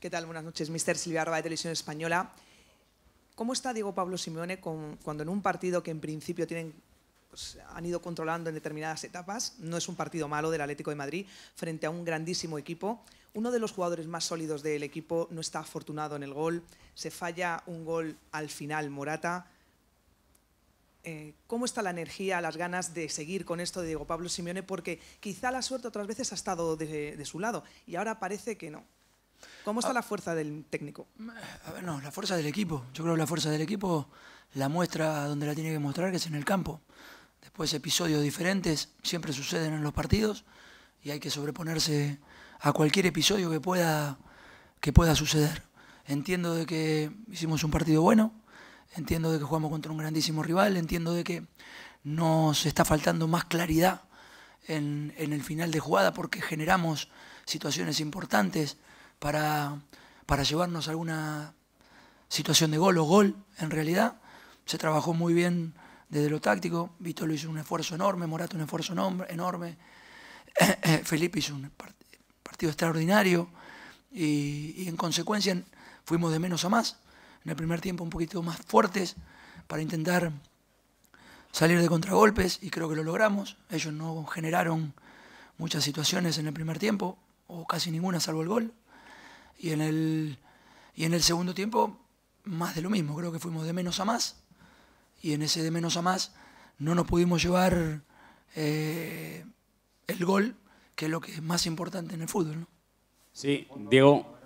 ¿Qué tal? Buenas noches, Mr. Silvia de Televisión Española. ¿Cómo está Diego Pablo Simeone cuando en un partido que en principio tienen, pues, han ido controlando en determinadas etapas, no es un partido malo del Atlético de Madrid, frente a un grandísimo equipo, uno de los jugadores más sólidos del equipo no está afortunado en el gol, se falla un gol al final Morata, eh, cómo está la energía, las ganas de seguir con esto de Diego Pablo Simeone, porque quizá la suerte otras veces ha estado de, su lado y ahora parece que no. ¿Cómo está ah. la fuerza del técnico? A ver, no, la fuerza del equipo. Yo creo que la fuerza del equipo la muestra donde la tiene que mostrar, que es en el campo. Después episodios diferentes siempre suceden en los partidos y hay que sobreponerse a cualquier episodio que pueda, que pueda suceder. Entiendo de que hicimos un partido bueno, entiendo de que jugamos contra un grandísimo rival, entiendo de que nos está faltando más claridad en, el final de jugada porque generamos situaciones importantes para, para llevarnos a alguna situación de gol o gol en realidad. Se trabajó muy bien desde lo táctico, lo hizo un esfuerzo enorme, Morato un esfuerzo enorme, Felipe hizo un partido extraordinario y en consecuencia fuimos de menos a más en el primer tiempo un poquito más fuertes para intentar salir de contragolpes y creo que lo logramos. Ellos no generaron muchas situaciones en el primer tiempo, o casi ninguna salvo el gol. Y en el, y en el segundo tiempo, más de lo mismo, creo que fuimos de menos a más. Y en ese de menos a más no nos pudimos llevar eh, el gol, que es lo que es más importante en el fútbol. ¿no? Sí, Diego,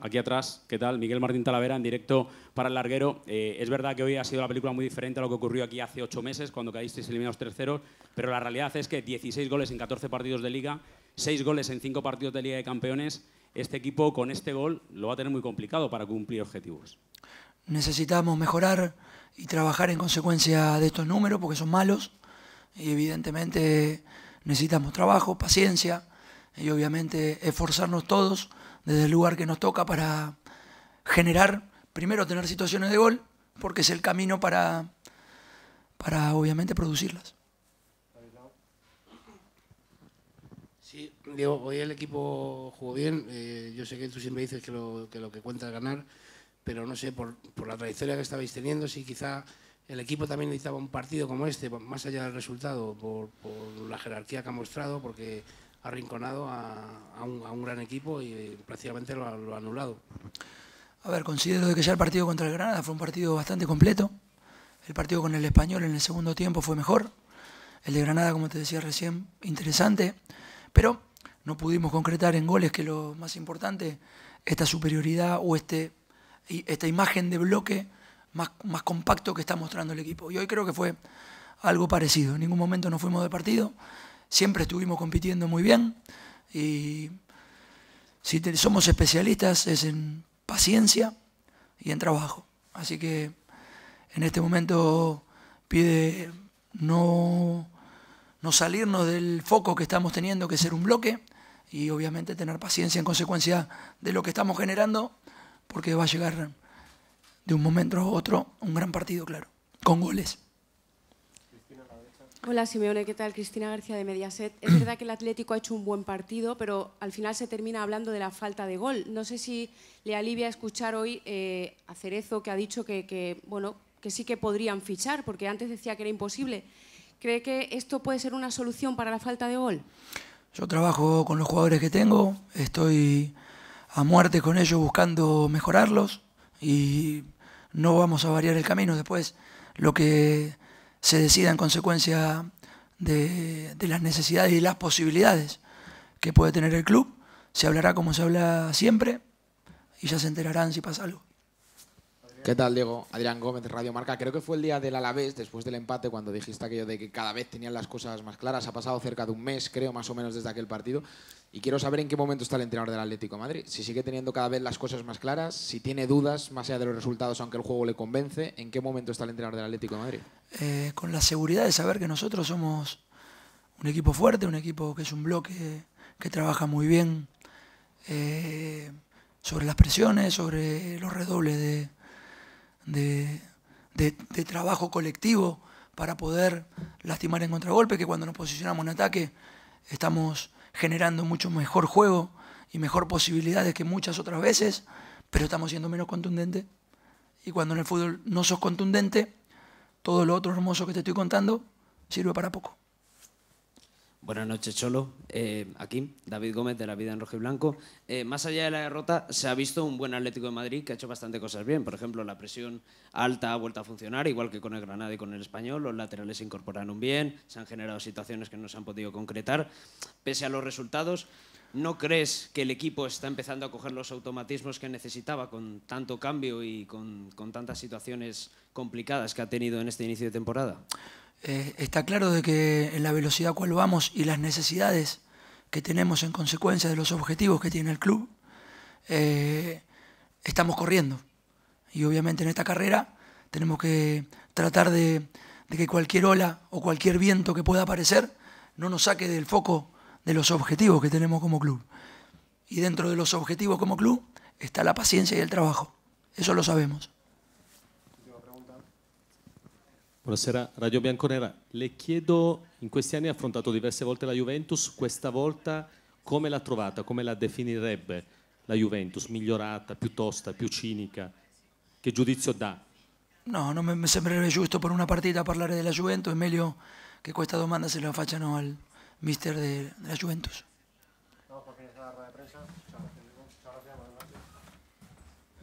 aquí atrás. ¿Qué tal? Miguel Martín Talavera, en directo para el larguero. Eh, es verdad que hoy ha sido la película muy diferente a lo que ocurrió aquí hace ocho meses, cuando caísteis eliminados terceros, pero la realidad es que 16 goles en 14 partidos de liga, 6 goles en 5 partidos de liga de campeones. Este equipo con este gol lo va a tener muy complicado para cumplir objetivos. Necesitamos mejorar y trabajar en consecuencia de estos números porque son malos y evidentemente necesitamos trabajo, paciencia y obviamente esforzarnos todos desde el lugar que nos toca para generar, primero tener situaciones de gol, porque es el camino para, para obviamente producirlas. Sí, Diego, hoy el equipo jugó bien. Eh, yo sé que tú siempre dices que lo que, cuenta es ganar, pero no sé, por, por la trayectoria que estabais teniendo, si quizá el equipo también necesitaba un partido como este, más allá del resultado, por, por la jerarquía que ha mostrado, porque arrinconado a, un, gran equipo y eh, prácticamente lo, ha anulado. A ver, considero que ya el partido contra el Granada fue un partido bastante completo. El partido con el español en el segundo tiempo fue mejor. El de Granada, como te decía recién, interesante. Pero no pudimos concretar en goles, que lo más importante, esta superioridad o este, esta imagen de bloque más, más compacto que está mostrando el equipo. Y hoy creo que fue algo parecido. En ningún momento no fuimos de partido siempre estuvimos compitiendo muy bien y si somos especialistas es en paciencia y en trabajo. Así que en este momento pide no, no salirnos del foco que estamos teniendo, que ser un bloque, y obviamente tener paciencia en consecuencia de lo que estamos generando, porque va a llegar de un momento a otro un gran partido, claro, con goles. Hola Simeone, ¿qué tal? Cristina García de Mediaset. Es verdad que el Atlético ha hecho un buen partido, pero al final se termina hablando de la falta de gol. No sé si le alivia escuchar hoy eh, a Cerezo que ha dicho que, que, bueno, que sí que podrían fichar, porque antes decía que era imposible. ¿Cree que esto puede ser una solución para la falta de gol? Yo trabajo con los jugadores que tengo, estoy a muerte con ellos buscando mejorarlos y no vamos a variar el camino. Después lo que se decida en consecuencia de, las necesidades y las posibilidades que puede tener el club. Se hablará como se habla siempre y ya se enterarán si pasa algo. ¿Qué tal, Diego? Adrián Gómez, Radio Marca. Creo que fue el día del Alavés, después del empate, cuando dijiste aquello de que cada vez tenían las cosas más claras. Ha pasado cerca de un mes, creo, más o menos desde aquel partido. Y quiero saber en qué momento está el entrenador del Atlético Madrid. Si sigue teniendo cada vez las cosas más claras, si tiene dudas, más allá de los resultados, aunque el juego le convence, ¿en qué momento está el entrenador del Atlético Madrid? Eh, con la seguridad de saber que nosotros somos un equipo fuerte, un equipo que es un bloque que trabaja muy bien eh, sobre las presiones, sobre los redobles de de, de, trabajo colectivo para poder lastimar en contragolpe, que cuando nos posicionamos en ataque estamos generando mucho mejor juego y mejor posibilidades que muchas otras veces, pero estamos siendo menos contundentes. Y cuando en el fútbol no sos contundente, todo lo otro hermoso que te estoy contando sirve para poco. Buenas noches, Cholo. Eh, aquí, David Gómez de La Vida en Rojo y Blanco. Eh, más allá de la derrota, se ha visto un buen Atlético de Madrid que ha hecho bastante cosas bien. Por ejemplo, la presión alta ha vuelto a funcionar, igual que con el Granada y con el Español. Los laterales se incorporaron bien, se han generado situaciones que no se han podido concretar. Pese a los resultados, ¿no crees que el equipo está empezando a coger los automatismos que necesitaba con tanto cambio y con, con tantas situaciones complicadas que ha tenido en este inicio de temporada? Eh, está claro de que en la velocidad a cual vamos y las necesidades que tenemos en consecuencia de los objetivos que tiene el club, eh, estamos corriendo. Y obviamente en esta carrera tenemos que tratar de que cualquier ola o cualquier viento que pueda aparecer no nos saque del foco de los objetivos que tenemos como club. Y dentro de los objetivos como club está la paciencia y el trabajo. Eso lo sabemos. Buonasera, Radio Bianconera. Le chiedo, in questi anni ha affrontato diverse volte la Juventus, questa volta come l'ha trovata, come la definirebbe la Juventus? Migliorata, più tosta, più cinica? Che giudizio dà? No, non mi sembrerebbe giusto per una partita parlare della Juventus, è meglio che questa domanda se la facciano al mister de, della Juventus. No, perché la rueda